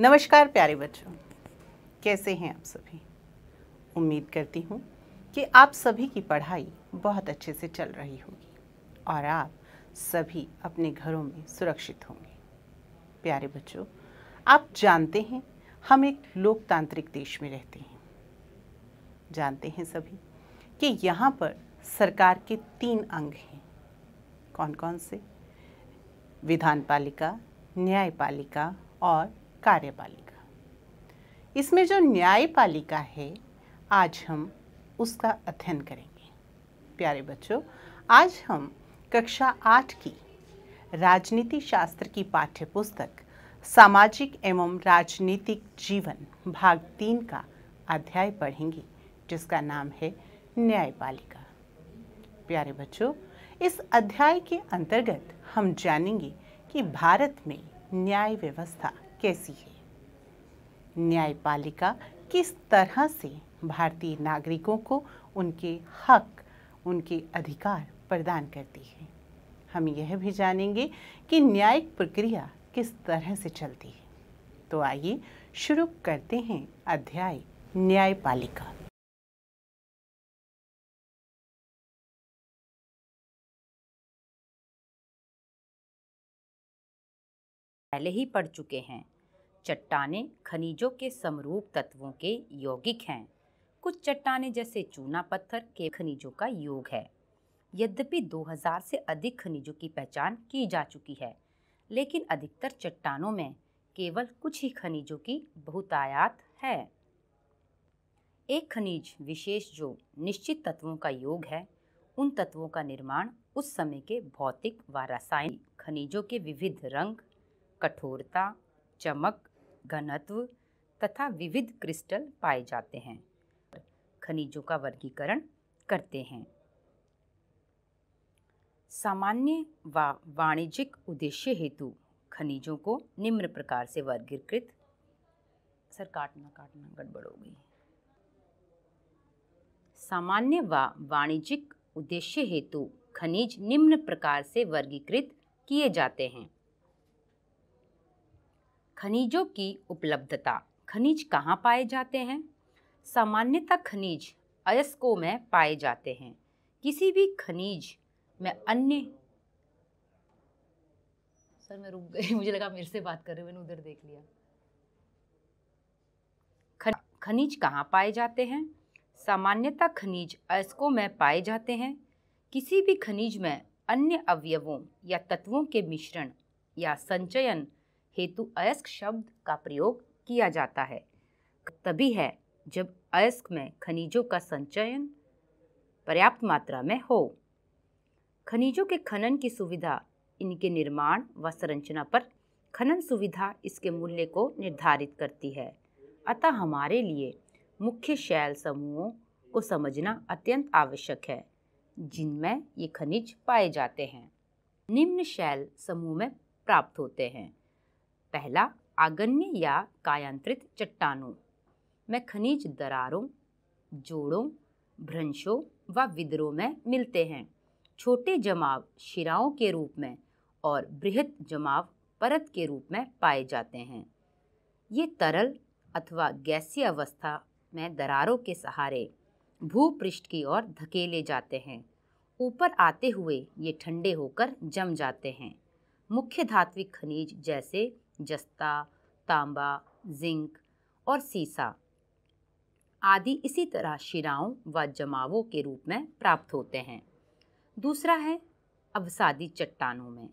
नमस्कार प्यारे बच्चों कैसे हैं आप सभी उम्मीद करती हूँ कि आप सभी की पढ़ाई बहुत अच्छे से चल रही होगी और आप सभी अपने घरों में सुरक्षित होंगे प्यारे बच्चों आप जानते हैं हम एक लोकतांत्रिक देश में रहते हैं जानते हैं सभी कि यहाँ पर सरकार के तीन अंग हैं कौन कौन से विधान पालिका न्यायपालिका और कार्यपालिका इसमें जो न्यायपालिका है आज हम उसका अध्ययन करेंगे प्यारे बच्चों आज हम कक्षा आठ की राजनीति शास्त्र की पाठ्य पुस्तक सामाजिक एवं राजनीतिक जीवन भाग तीन का अध्याय पढ़ेंगे जिसका नाम है न्यायपालिका प्यारे बच्चों इस अध्याय के अंतर्गत हम जानेंगे कि भारत में न्याय व्यवस्था कैसी है न्यायपालिका किस तरह से भारतीय नागरिकों को उनके हक उनके अधिकार प्रदान करती है हम यह भी जानेंगे कि न्यायिक प्रक्रिया किस तरह से चलती है तो आइए शुरू करते हैं अध्याय न्यायपालिका पहले ही पढ़ चुके हैं चट्टाने खनिजों के समरूप तत्वों के यौगिक हैं कुछ चट्टाने जैसे चूना पत्थर के खनिजों का योग है यद्यपि 2000 से अधिक खनिजों की पहचान की जा चुकी है लेकिन अधिकतर चट्टानों में केवल कुछ ही खनिजों की बहुतायात है एक खनिज विशेष जो निश्चित तत्वों का योग है उन तत्वों का निर्माण उस समय के भौतिक व रासायनिक खनिजों के विविध रंग कठोरता चमक घनत्व तथा विविध क्रिस्टल पाए जाते हैं खनिजों का वर्गीकरण करते हैं सामान्य व वाणिज्यिक उद्देश्य हेतु खनिजों को निम्न प्रकार से वर्गीकृत सर काटना काटना गड़बड़ हो गई सामान्य व वाणिज्यिक उद्देश्य हेतु खनिज निम्न प्रकार से वर्गीकृत किए जाते हैं खनिजों की उपलब्धता खनिज कहाँ पाए जाते हैं सामान्यतः खनिज अयस्कों में पाए जाते हैं किसी भी खनिज में अन्य सर मैं रुक गई मुझे लगा मेरे से बात कर रहे मैंने उधर देख लिया खनिज कहाँ पाए जाते हैं सामान्यतः खनिज अयस्कों में पाए जाते हैं किसी भी खनिज में अन्य अवयवों या तत्वों के मिश्रण या संचयन हेतु अयस्क शब्द का प्रयोग किया जाता है तभी है जब अयस्क में खनिजों का संचयन पर्याप्त मात्रा में हो खनिजों के खनन की सुविधा इनके निर्माण व संरचना पर खनन सुविधा इसके मूल्य को निर्धारित करती है अतः हमारे लिए मुख्य शैल समूहों को समझना अत्यंत आवश्यक है जिनमें ये खनिज पाए जाते हैं निम्न शैल समूह में प्राप्त होते हैं पहला आगन्य या कायांत्रित चट्टानों में खनिज दरारों जोड़ों भ्रंशों व विद्रों में मिलते हैं छोटे जमाव शिराओं के रूप में और बृहद जमाव परत के रूप में पाए जाते हैं ये तरल अथवा गैसीय अवस्था में दरारों के सहारे भूपृष्ठ की ओर धकेले जाते हैं ऊपर आते हुए ये ठंडे होकर जम जाते हैं मुख्य धात्विक खनिज जैसे जस्ता तांबा जिंक और सीसा आदि इसी तरह शिराओं व जमावों के रूप में प्राप्त होते हैं दूसरा है अवसादी चट्टानों में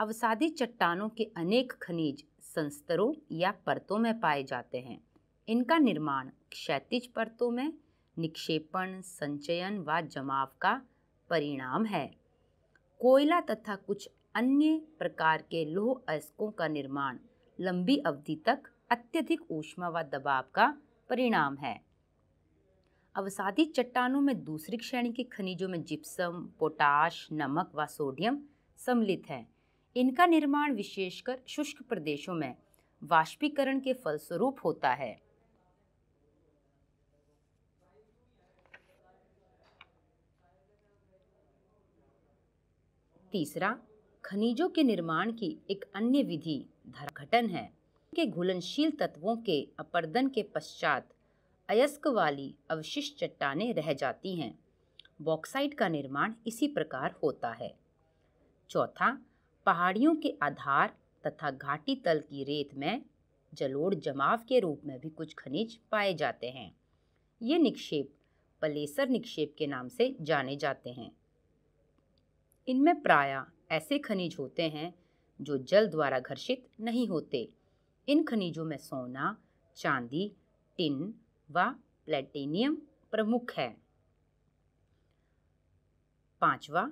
अवसादी चट्टानों के अनेक खनिज संस्तरों या परतों में पाए जाते हैं इनका निर्माण क्षैतिज परतों में निक्षेपण संचयन व जमाव का परिणाम है कोयला तथा कुछ अन्य प्रकार के लोह अयस्कों का निर्माण लंबी अवधि तक अत्यधिक ऊष्मा व दबाव का परिणाम है अवसादी चट्टानों में दूसरी श्रेणी के खनिजों में जिप्सम पोटाश नमक व सोडियम सम्मिलित है इनका निर्माण विशेषकर शुष्क प्रदेशों में वाष्पीकरण के फलस्वरूप होता है तीसरा खनिजों के निर्माण की एक अन्य विधि धरघटन है के घुलनशील तत्वों के अपर्दन के पश्चात अयस्क वाली अवशिष्ट चट्टाने रह जाती हैं बॉक्साइट का निर्माण इसी प्रकार होता है चौथा पहाड़ियों के आधार तथा घाटी तल की रेत में जलोड़ जमाव के रूप में भी कुछ खनिज पाए जाते हैं ये निक्षेप पलेसर निक्षेप के नाम से जाने जाते हैं इनमें प्राय ऐसे खनिज होते हैं जो जल द्वारा घर्षित नहीं होते इन खनिजों में सोना चांदी टिन व प्लेटिनियम प्रमुख है पांचवा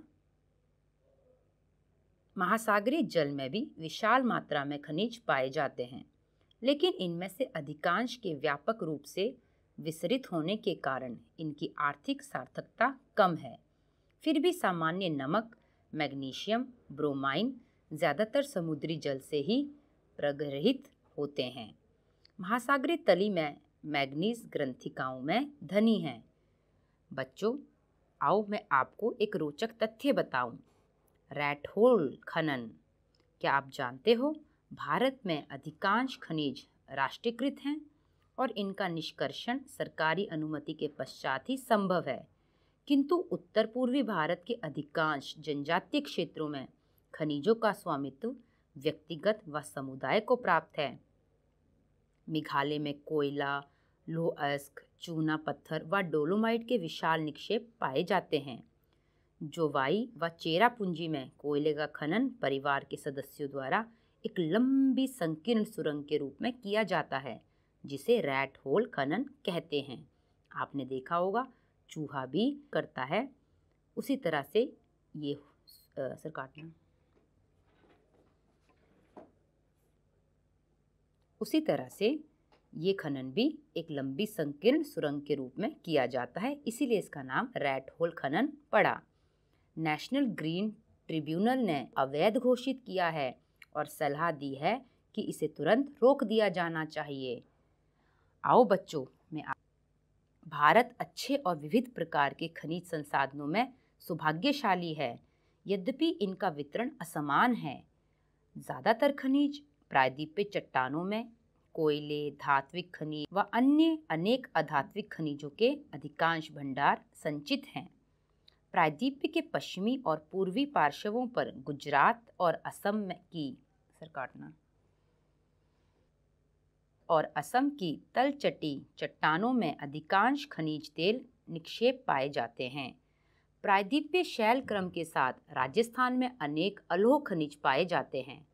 महासागरीय जल में भी विशाल मात्रा में खनिज पाए जाते हैं लेकिन इनमें से अधिकांश के व्यापक रूप से विसरित होने के कारण इनकी आर्थिक सार्थकता कम है फिर भी सामान्य नमक मैग्नीशियम ब्रोमाइन ज़्यादातर समुद्री जल से ही प्रगृहित होते हैं महासागरीय तली में मैग्नीज ग्रंथिकाओं में धनी हैं बच्चों आओ मैं आपको एक रोचक तथ्य बताऊं। रैट होल खनन क्या आप जानते हो भारत में अधिकांश खनिज राष्ट्रीयकृत हैं और इनका निष्कर्षण सरकारी अनुमति के पश्चात ही संभव है किंतु उत्तर पूर्वी भारत के अधिकांश जनजातीय क्षेत्रों में खनिजों का स्वामित्व व्यक्तिगत व समुदाय को प्राप्त है मेघालय में कोयला लोह चूना पत्थर व डोलोमाइट के विशाल निक्षेप पाए जाते हैं जोवाई व चेरापूंजी में कोयले का खनन परिवार के सदस्यों द्वारा एक लंबी संकीर्ण सुरंग के रूप में किया जाता है जिसे रैट होल खनन कहते हैं आपने देखा होगा चूहा भी करता है उसी तरह से ये असर काटना उसी तरह से ये खनन भी एक लंबी संकीर्ण सुरंग के रूप में किया जाता है इसीलिए इसका नाम रैट होल खनन पड़ा नेशनल ग्रीन ट्रिब्यूनल ने अवैध घोषित किया है और सलाह दी है कि इसे तुरंत रोक दिया जाना चाहिए आओ बच्चों मैं भारत अच्छे और विविध प्रकार के खनिज संसाधनों में सौभाग्यशाली है यद्यपि इनका वितरण असमान है ज़्यादातर खनिज प्रायद्वीपीय चट्टानों में कोयले धात्विक खनिज व अन्य अनेक अधात्विक खनिजों के अधिकांश भंडार संचित हैं प्रायद्वीप के पश्चिमी और पूर्वी पार्श्वों पर गुजरात और असम की सरकाटना और असम की तलचटी चट्टानों में अधिकांश खनिज तेल निक्षेप पाए जाते हैं प्रायद्वीपीय शैल क्रम के साथ राजस्थान में अनेक अलोह खनिज पाए जाते हैं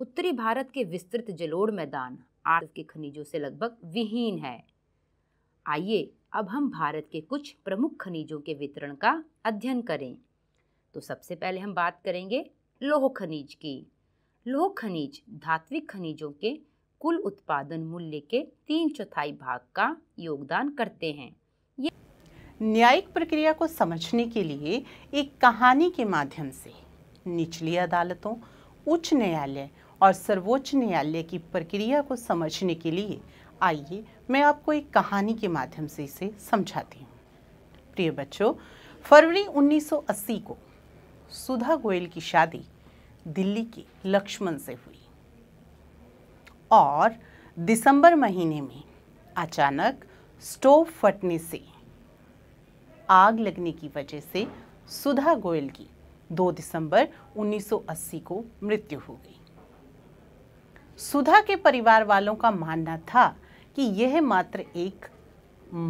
उत्तरी भारत के विस्तृत जलोढ़ मैदान आर्थ के खनिजों से लगभग विहीन है आइए अब हम भारत के कुछ प्रमुख खनिजों के वितरण का अध्ययन करें तो सबसे पहले हम बात करेंगे लोह खनिज की लोह खनिज धात्विक खनिजों के कुल उत्पादन मूल्य के तीन चौथाई भाग का योगदान करते हैं न्यायिक प्रक्रिया को समझने के लिए एक कहानी के माध्यम से निचली अदालतों उच्च न्यायालय और सर्वोच्च न्यायालय की प्रक्रिया को समझने के लिए आइए मैं आपको एक कहानी के माध्यम से इसे समझाती हूँ प्रिय बच्चों फरवरी 1980 को सुधा गोयल की शादी दिल्ली के लक्ष्मण से हुई और दिसंबर महीने में अचानक स्टोव फटने से आग लगने की वजह से सुधा गोयल की 2 दिसंबर 1980 को मृत्यु हो गई सुधा के परिवार वालों का मानना था कि यह मात्र एक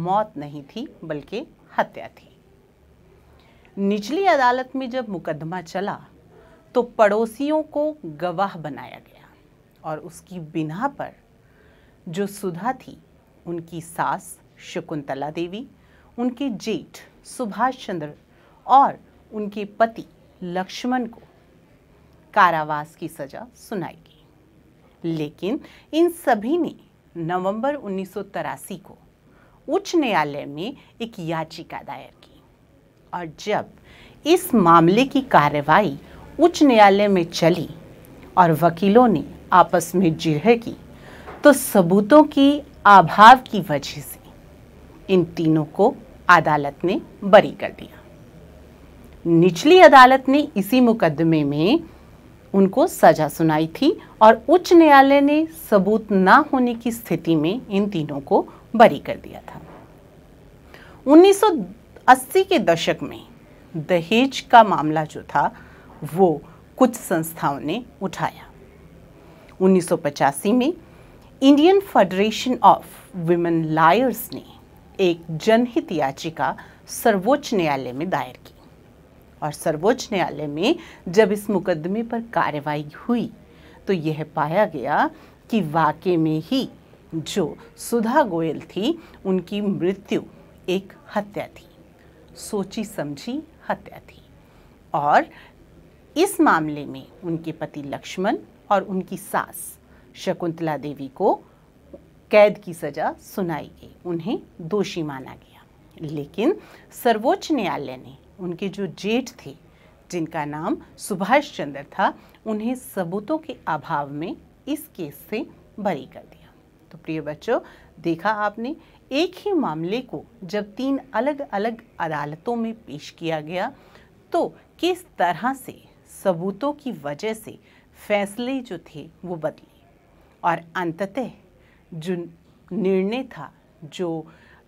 मौत नहीं थी बल्कि हत्या थी निचली अदालत में जब मुकदमा चला तो पड़ोसियों को गवाह बनाया गया और उसकी बिना पर जो सुधा थी उनकी सास शकुंतला देवी उनके जेठ सुभाष चंद्र और उनके पति लक्ष्मण को कारावास की सजा सुनाई गई लेकिन इन सभी ने नवंबर उन्नीस को उच्च न्यायालय में एक याचिका दायर की और जब इस मामले की कार्रवाई उच्च न्यायालय में चली और वकीलों ने आपस में जिरह की तो सबूतों की अभाव की वजह से इन तीनों को अदालत ने बरी कर दिया निचली अदालत ने इसी मुकदमे में उनको सजा सुनाई थी और उच्च न्यायालय ने सबूत ना होने की स्थिति में इन तीनों को बरी कर दिया था 1980 के दशक में दहेज का मामला जो था वो कुछ संस्थाओं ने उठाया 1985 में Indian federation of women lawyers ने एक जनहित याचिका सर्वोच्च न्यायालय में दायर की और सर्वोच्च न्यायालय में जब इस मुकदमे पर कार्रवाई हुई तो यह पाया गया कि वाक्य में ही जो सुधा गोयल थी उनकी मृत्यु एक हत्या थी सोची समझी हत्या थी और इस मामले में उनके पति लक्ष्मण और उनकी सास शकुंतला देवी को कैद की सजा सुनाई गई उन्हें दोषी माना गया लेकिन सर्वोच्च न्यायालय ने उनके जो जेठ थे जिनका नाम सुभाष चंद्र था उन्हें सबूतों के अभाव में इस केस से बरी कर दिया तो प्रिय बच्चों देखा आपने एक ही मामले को जब तीन अलग अलग अदालतों में पेश किया गया तो किस तरह से सबूतों की वजह से फैसले जो थे वो बदले और अंततः जो निर्णय था जो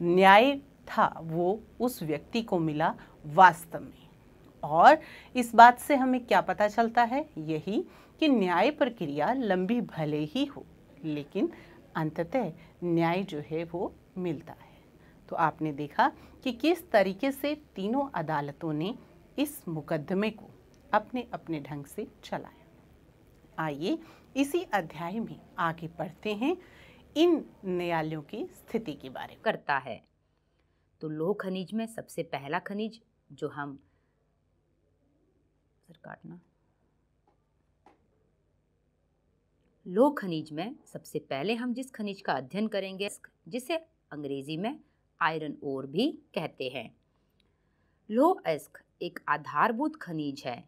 न्याय था वो उस व्यक्ति को मिला वास्तव में और इस बात से हमें क्या पता चलता है यही कि न्याय प्रक्रिया लंबी भले ही हो लेकिन अंततः न्याय जो है वो मिलता है तो आपने देखा कि किस तरीके से तीनों अदालतों ने इस मुकदमे को अपने अपने ढंग से चलाया आइए इसी अध्याय में आगे पढ़ते हैं इन न्यायालयों की स्थिति के बारे में करता है तो लोह खनिज में सबसे पहला खनिज जो हम सर काटना लोह खनिज में सबसे पहले हम जिस खनिज का अध्ययन करेंगे जिसे अंग्रेजी में आयरन ओर भी कहते हैं लोह एस्क एक आधारभूत खनिज है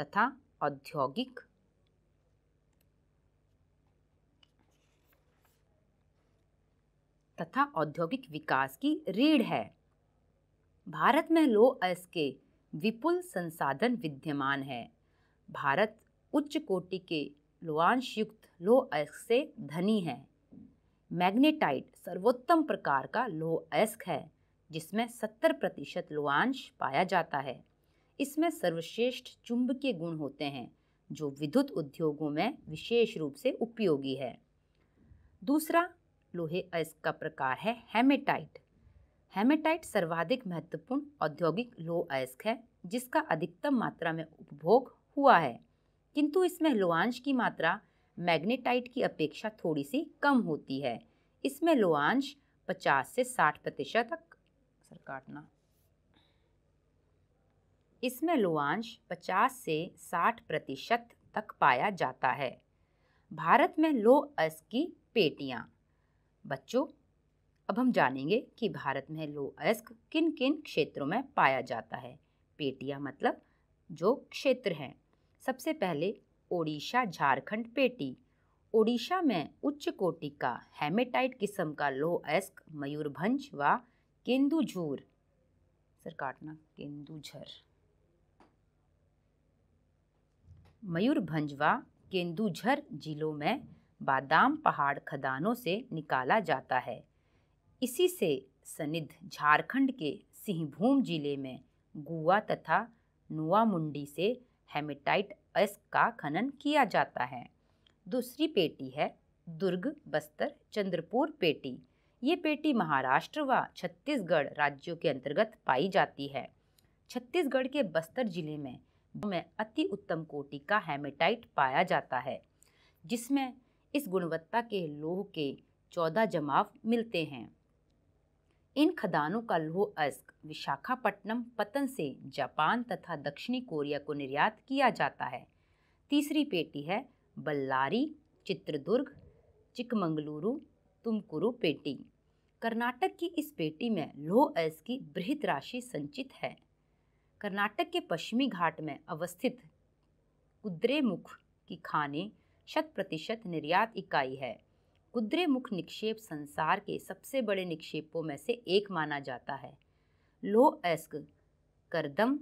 तथा औद्योगिक तथा औद्योगिक विकास की रीढ़ है भारत में लो अयस के विपुल संसाधन विद्यमान है भारत उच्च कोटि के लोआंशयुक्त लो अयस्क से धनी है मैग्नेटाइट सर्वोत्तम प्रकार का लो अयस्क है जिसमें 70 प्रतिशत लोआंश पाया जाता है इसमें सर्वश्रेष्ठ चुंबकीय गुण होते हैं जो विद्युत उद्योगों में विशेष रूप से उपयोगी है दूसरा लोहे अयस्क का प्रकार है हेमेटाइट हेमेटाइट सर्वाधिक महत्वपूर्ण औद्योगिक लोह अयस्क है जिसका अधिकतम मात्रा में उपभोग हुआ है किंतु इसमें लोहांश की मात्रा मैग्नेटाइट की अपेक्षा थोड़ी सी कम होती है इसमें लोहांश 50 से 60 प्रतिशत तक सर काटना इसमें लोहांश 50 से 60 प्रतिशत तक पाया जाता है भारत में लोह अयस्क की पेटियाँ बच्चों अब हम जानेंगे कि भारत में लो अयस्क किन किन क्षेत्रों में पाया जाता है पेटिया मतलब जो क्षेत्र हैं सबसे पहले ओडिशा झारखंड पेटी ओडिशा में उच्च कोटि का हेमेटाइट किस्म का लो अयस्क मयूरभंज व केंदुझूर सर काटना केंदुझर मयूरभंज व केंदुझर जिलों में बादाम पहाड़ खदानों से निकाला जाता है इसी से सनिध झारखंड के सिंहभूम जिले में गुआ तथा नुआमुंडी से हेमेटाइट एस का खनन किया जाता है दूसरी पेटी है दुर्ग बस्तर चंद्रपुर पेटी ये पेटी महाराष्ट्र व छत्तीसगढ़ राज्यों के अंतर्गत पाई जाती है छत्तीसगढ़ के बस्तर जिले में में अति उत्तम कोटि का हेमेटाइट पाया जाता है जिसमें इस गुणवत्ता के लोह के चौदह जमाव मिलते हैं इन खदानों का लोह अस्क विशाखापट्टनम पतन से जापान तथा दक्षिणी कोरिया को निर्यात किया जाता है तीसरी पेटी है बल्लारी चित्रदुर्ग चिकमंगलुरु तुमकुरु पेटी कर्नाटक की इस पेटी में लोह अयस की बृहद राशि संचित है कर्नाटक के पश्चिमी घाट में अवस्थित कुद्रेमुख की खानें शत प्रतिशत निर्यात इकाई है कुद्रे मुख निक्षेप संसार के सबसे बड़े निक्षेपों में से एक माना जाता है लो एस्क करदम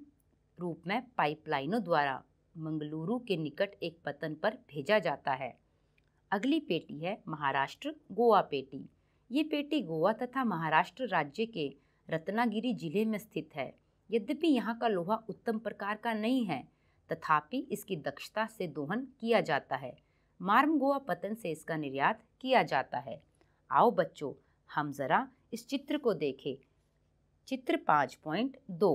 रूप में पाइपलाइनों द्वारा मंगलुरु के निकट एक पतन पर भेजा जाता है अगली पेटी है महाराष्ट्र गोवा पेटी ये पेटी गोवा तथा महाराष्ट्र राज्य के रत्नागिरी जिले में स्थित है यद्यपि यहाँ का लोहा उत्तम प्रकार का नहीं है तथापि इसकी दक्षता से दोहन किया जाता है मार्मगोआ पतन से इसका निर्यात किया जाता है आओ बच्चों हम ज़रा इस चित्र को देखें चित्र पाँच पॉइंट दो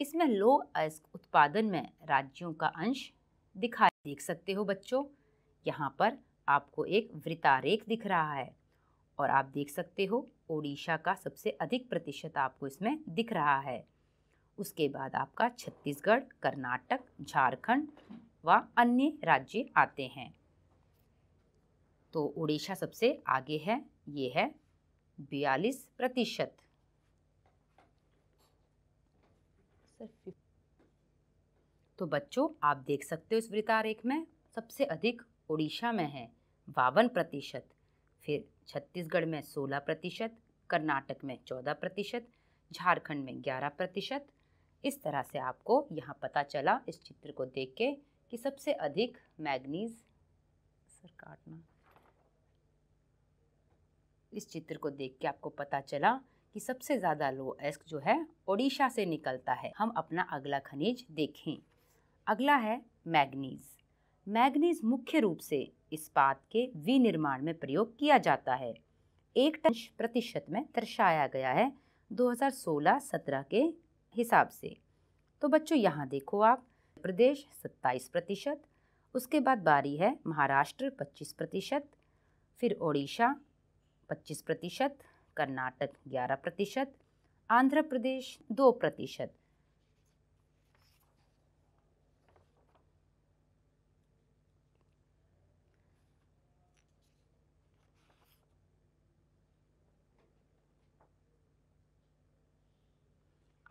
इसमें लो अयस्क उत्पादन में राज्यों का अंश दिखाई देख सकते हो बच्चों यहाँ पर आपको एक वृतारेख दिख रहा है और आप देख सकते हो ओडिशा का सबसे अधिक प्रतिशत आपको इसमें दिख रहा है उसके बाद आपका छत्तीसगढ़ कर्नाटक झारखंड व अन्य राज्य आते हैं तो उड़ीसा सबसे आगे है ये है बयालीस प्रतिशत तो बच्चों आप देख सकते हो इस वृतारेख में सबसे अधिक उड़ीसा में है बावन प्रतिशत फिर छत्तीसगढ़ में सोलह प्रतिशत कर्नाटक में चौदह प्रतिशत झारखंड में ग्यारह प्रतिशत इस तरह से आपको यहाँ पता चला इस चित्र को देख के कि सबसे अधिक मैग्नीज सर काटना इस चित्र को देख के आपको पता चला कि सबसे ज़्यादा लो एस्क जो है ओडिशा से निकलता है हम अपना अगला खनिज देखें अगला है मैग्नीज़ मैग्नीज मुख्य रूप से इस्पात के विनिर्माण में प्रयोग किया जाता है एक टन प्रतिशत में दर्शाया गया है 2016-17 के हिसाब से तो बच्चों यहाँ देखो आप प्रदेश 27 प्रतिशत उसके बाद बारी है महाराष्ट्र 25 प्रतिशत फिर ओडिशा पच्चीस प्रतिशत कर्नाटक ग्यारह प्रतिशत आंध्र प्रदेश दो प्रतिशत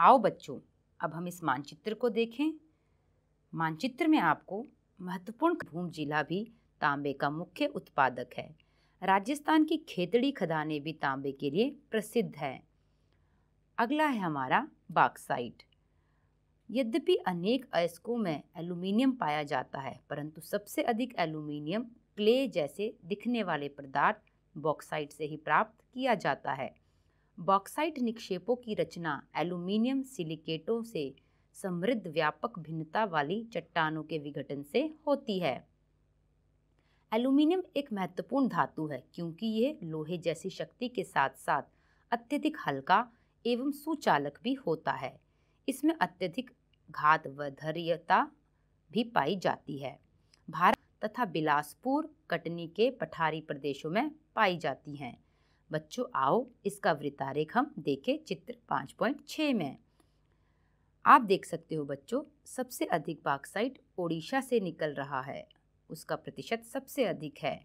आओ बच्चों अब हम इस मानचित्र को देखें मानचित्र में आपको महत्वपूर्ण भूम जिला भी तांबे का मुख्य उत्पादक है राजस्थान की खेतड़ी खदानें भी तांबे के लिए प्रसिद्ध है अगला है हमारा बाक्साइट यद्यपि अनेक अयस्कों में एल्यूमिनियम पाया जाता है परंतु सबसे अधिक एल्यूमिनियम क्ले जैसे दिखने वाले पदार्थ बॉक्साइट से ही प्राप्त किया जाता है बॉक्साइट निक्षेपों की रचना एल्यूमिनियम सिलिकेटों से समृद्ध व्यापक भिन्नता वाली चट्टानों के विघटन से होती है एल्यूमिनियम एक महत्वपूर्ण धातु है क्योंकि यह लोहे जैसी शक्ति के साथ साथ अत्यधिक हल्का एवं सुचालक भी होता है इसमें अत्यधिक घात व धैर्यता भी पाई जाती है भारत तथा बिलासपुर कटनी के पठारी प्रदेशों में पाई जाती हैं बच्चों आओ इसका वृतारेख हम देखें चित्र 5.6 में आप देख सकते हो बच्चों सबसे अधिक बाक्साइट ओडिशा से निकल रहा है उसका प्रतिशत सबसे अधिक है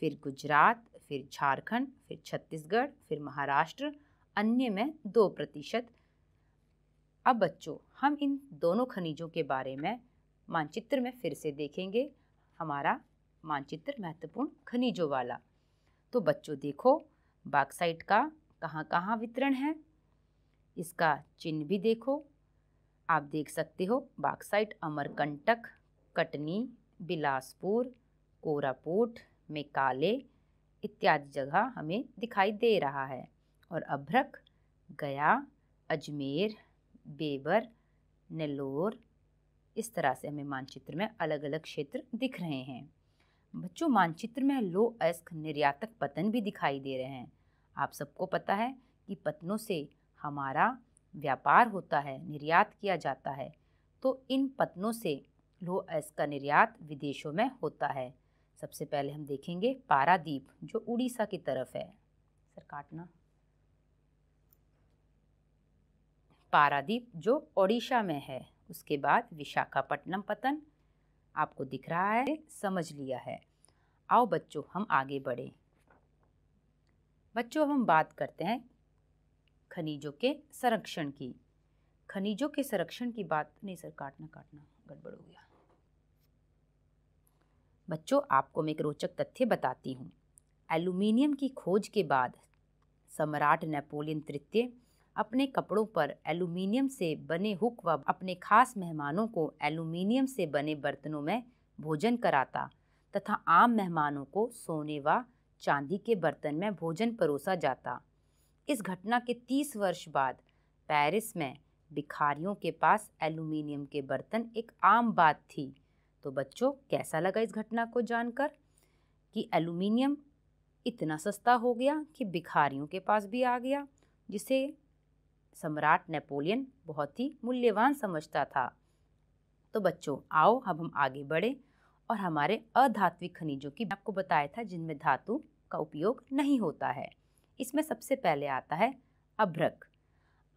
फिर गुजरात फिर झारखंड फिर छत्तीसगढ़ फिर महाराष्ट्र अन्य में दो प्रतिशत अब बच्चों हम इन दोनों खनिजों के बारे में मानचित्र में फिर से देखेंगे हमारा मानचित्र महत्वपूर्ण खनिजों वाला तो बच्चों देखो बाक्साइट का कहाँ कहाँ वितरण है इसका चिन्ह भी देखो आप देख सकते हो बाक्साइट अमरकंटक कटनी बिलासपुर कोरापुट मेकाले इत्यादि जगह हमें दिखाई दे रहा है और अभ्रक गया अजमेर बेबर नेल्लोर इस तरह से हमें मानचित्र में अलग अलग क्षेत्र दिख रहे हैं बच्चों मानचित्र में लो अस्क निर्यातक पतन भी दिखाई दे रहे हैं आप सबको पता है कि पतनों से हमारा व्यापार होता है निर्यात किया जाता है तो इन पतनों से लो अयस्क का निर्यात विदेशों में होता है सबसे पहले हम देखेंगे पारादीप जो उड़ीसा की तरफ है सर काटना पारादीप जो ओडिशा में है उसके बाद विशाखापट्टनम पतन आपको दिख रहा है समझ लिया है आओ बच्चों हम आगे बढ़ें बच्चों हम बात करते हैं खनिजों के संरक्षण की खनिजों के संरक्षण की बात नहीं सर काटना काटना गड़बड़ हो गया बच्चों आपको मैं एक रोचक तथ्य बताती हूँ एल्यूमिनियम की खोज के बाद सम्राट नेपोलियन तृतीय अपने कपड़ों पर एल्यूमिनियम से बने हुक व अपने खास मेहमानों को एल्यूमिनियम से बने बर्तनों में भोजन कराता तथा आम मेहमानों को सोने व चांदी के बर्तन में भोजन परोसा जाता इस घटना के तीस वर्ष बाद पेरिस में भिखारियों के पास एल्यूमिनियम के बर्तन एक आम बात थी तो बच्चों कैसा लगा इस घटना को जानकर कि एलुमिनियम इतना सस्ता हो गया कि भिखारियों के पास भी आ गया जिसे सम्राट नेपोलियन बहुत ही मूल्यवान समझता था तो बच्चों आओ अब हम आगे बढ़े और हमारे अधात्विक खनिजों की आपको बताया था जिनमें धातु का उपयोग नहीं होता है इसमें सबसे पहले आता है अभ्रक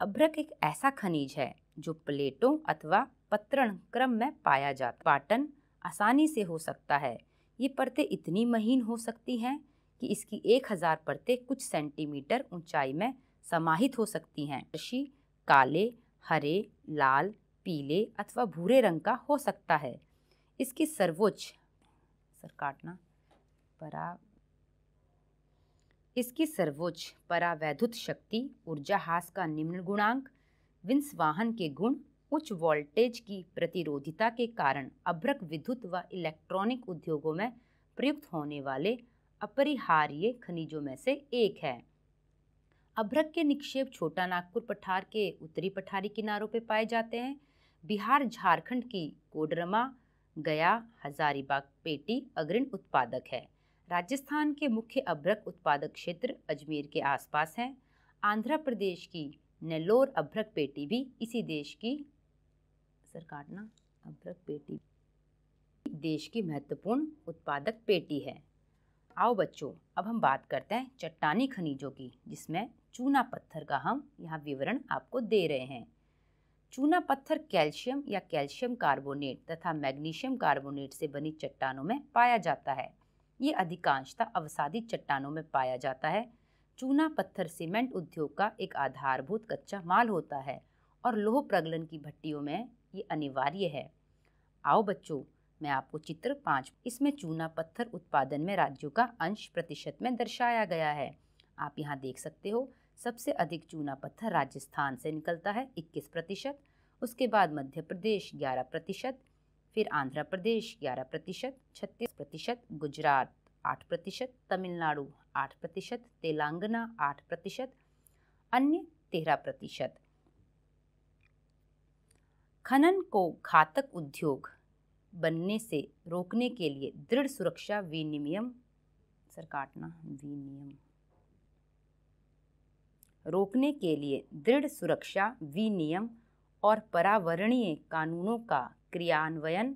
अभ्रक एक ऐसा खनिज है जो प्लेटों अथवा पत्रण क्रम में पाया जाता पाटन आसानी से हो सकता है ये परतें इतनी महीन हो सकती हैं कि इसकी एक हज़ार परतें कुछ सेंटीमीटर ऊंचाई में समाहित हो सकती हैं कृषि काले हरे लाल पीले अथवा भूरे रंग का हो सकता है इसकी सर्वोच्च सर काटना परा इसकी सर्वोच्च परावैधुत शक्ति ऊर्जा हास का निम्न गुणांक विंस वाहन के गुण उच्च वोल्टेज की प्रतिरोधिता के कारण अभ्रक विद्युत व इलेक्ट्रॉनिक उद्योगों में प्रयुक्त होने वाले अपरिहार्य खनिजों में से एक है अभ्रक के निक्षेप छोटा नागपुर पठार के उत्तरी पठारी किनारों पर पाए जाते हैं बिहार झारखंड की कोडरमा गया हजारीबाग पेटी अग्रिण उत्पादक है राजस्थान के मुख्य अभ्रक उत्पादक क्षेत्र अजमेर के आसपास हैं आंध्र प्रदेश की नेल्लोर अभ्रक पेटी भी इसी देश की अक्सर काटना अभ्रक पेटी देश की महत्वपूर्ण उत्पादक पेटी है आओ बच्चों अब हम बात करते हैं चट्टानी खनिजों की जिसमें चूना पत्थर का हम यहाँ विवरण आपको दे रहे हैं चूना पत्थर कैल्शियम या कैल्शियम कार्बोनेट तथा मैग्नीशियम कार्बोनेट से बनी चट्टानों में पाया जाता है ये अधिकांशतः अवसादी चट्टानों में पाया जाता है चूना पत्थर सीमेंट उद्योग का एक आधारभूत कच्चा माल होता है और लोह प्रगलन की भट्टियों में ये अनिवार्य है आओ बच्चों मैं आपको चित्र पाँच इसमें चूना पत्थर उत्पादन में राज्यों का अंश प्रतिशत में दर्शाया गया है आप यहाँ देख सकते हो सबसे अधिक चूना पत्थर राजस्थान से निकलता है 21 प्रतिशत उसके बाद मध्य प्रदेश 11 प्रतिशत फिर आंध्र प्रदेश 11 प्रतिशत छत्तीस प्रतिशत गुजरात 8 प्रतिशत तमिलनाडु 8 प्रतिशत तेलंगाना 8 प्रतिशत अन्य 13 प्रतिशत खनन को घातक उद्योग बनने से रोकने के लिए दृढ़ सुरक्षा विनियम सर काटना विनियम रोकने के लिए दृढ़ सुरक्षा विनियम और पर्यावरणीय कानूनों का क्रियान्वयन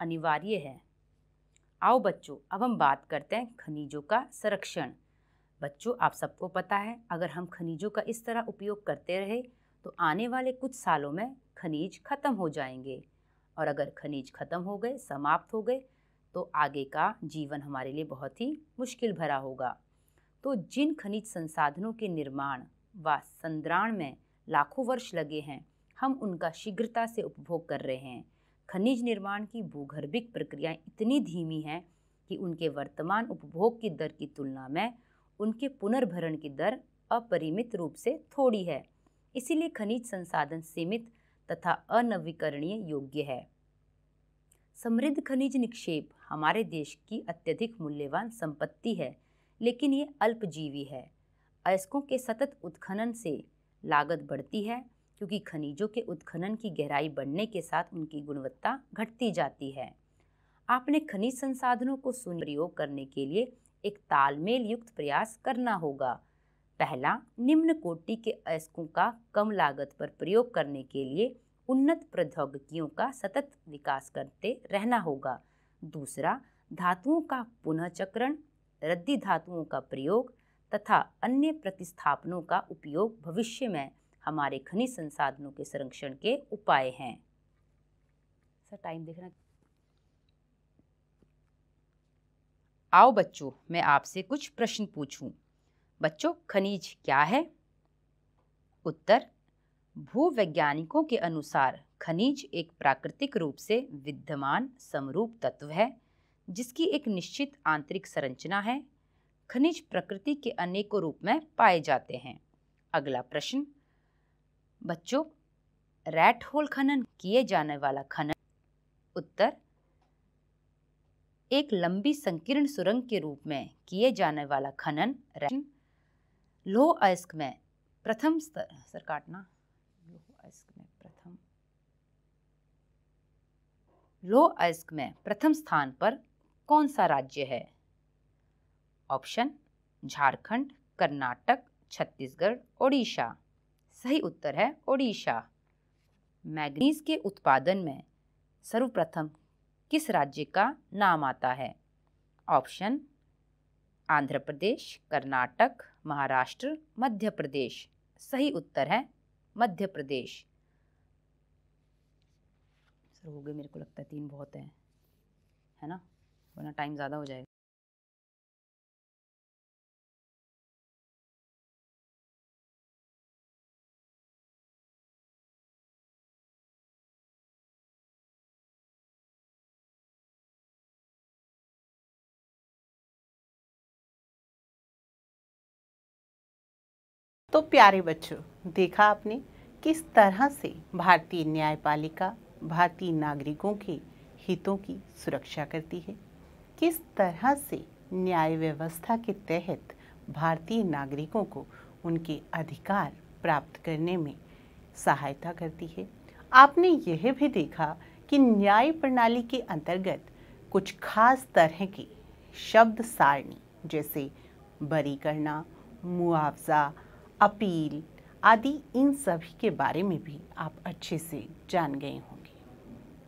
अनिवार्य है आओ बच्चों अब हम बात करते हैं खनिजों का संरक्षण बच्चों आप सबको पता है अगर हम खनिजों का इस तरह उपयोग करते रहे तो आने वाले कुछ सालों में खनिज खत्म हो जाएंगे और अगर खनिज खत्म हो गए समाप्त हो गए तो आगे का जीवन हमारे लिए बहुत ही मुश्किल भरा होगा तो जिन खनिज संसाधनों के निर्माण व संद्राण में लाखों वर्ष लगे हैं हम उनका शीघ्रता से उपभोग कर रहे हैं खनिज निर्माण की भूगर्भिक प्रक्रियाएं इतनी धीमी हैं कि उनके वर्तमान उपभोग की दर की तुलना में उनके पुनर्भरण की दर अपरिमित रूप से थोड़ी है इसीलिए खनिज संसाधन सीमित तथा अनवीकरणीय योग्य है समृद्ध खनिज निक्षेप हमारे देश की अत्यधिक मूल्यवान संपत्ति है लेकिन ये अल्पजीवी है अयस्कों के सतत उत्खनन से लागत बढ़ती है क्योंकि खनिजों के उत्खनन की गहराई बढ़ने के साथ उनकी गुणवत्ता घटती जाती है आपने खनिज संसाधनों को सुनियोग करने के लिए एक तालमेल युक्त प्रयास करना होगा पहला निम्न कोटि के अयस्कों का कम लागत पर प्रयोग करने के लिए उन्नत प्रौद्योगिकियों का सतत विकास करते रहना होगा दूसरा धातुओं का पुनःचक्रण रद्दी धातुओं का प्रयोग तथा अन्य प्रतिस्थापनों का उपयोग भविष्य में हमारे खनिज संसाधनों के संरक्षण के उपाय हैं सर टाइम देखना आओ बच्चों मैं आपसे कुछ प्रश्न पूछूं बच्चों खनिज क्या है उत्तर भूवैज्ञानिकों के अनुसार खनिज एक प्राकृतिक रूप से विद्यमान समरूप तत्व है जिसकी एक निश्चित आंतरिक संरचना है खनिज प्रकृति के अनेकों रूप में पाए जाते हैं अगला प्रश्न बच्चों रैट होल खनन किए जाने वाला खनन उत्तर एक लंबी संकीर्ण सुरंग के रूप में किए जाने वाला खनन रैट लोह अयस्क में प्रथम स्तर सर काटना लोह अयस्क में प्रथम लोह अयस्क में प्रथम स्थान पर कौन सा राज्य है ऑप्शन झारखंड कर्नाटक छत्तीसगढ़ ओडिशा सही उत्तर है ओडिशा मैग्नीज के उत्पादन में सर्वप्रथम किस राज्य का नाम आता है ऑप्शन आंध्र प्रदेश कर्नाटक महाराष्ट्र मध्य प्रदेश सही उत्तर है मध्य प्रदेश सर हो गए मेरे को लगता है तीन बहुत हैं है ना वरना टाइम ज़्यादा हो जाएगा तो प्यारे बच्चों देखा आपने किस तरह से भारतीय न्यायपालिका भारतीय नागरिकों के हितों की सुरक्षा करती है किस तरह से न्याय व्यवस्था के तहत भारतीय नागरिकों को उनके अधिकार प्राप्त करने में सहायता करती है आपने यह भी देखा कि न्याय प्रणाली के अंतर्गत कुछ खास तरह की शब्द सारणी जैसे बरी करना मुआवजा अपील आदि इन सभी के बारे में भी आप अच्छे से जान गए होंगे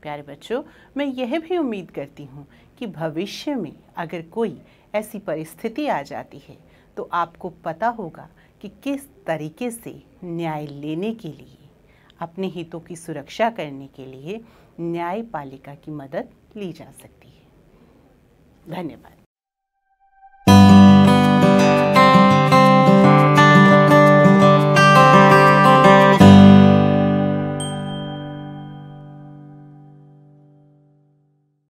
प्यारे बच्चों मैं यह भी उम्मीद करती हूँ कि भविष्य में अगर कोई ऐसी परिस्थिति आ जाती है तो आपको पता होगा कि किस तरीके से न्याय लेने के लिए अपने हितों की सुरक्षा करने के लिए न्यायपालिका की मदद ली जा सकती है धन्यवाद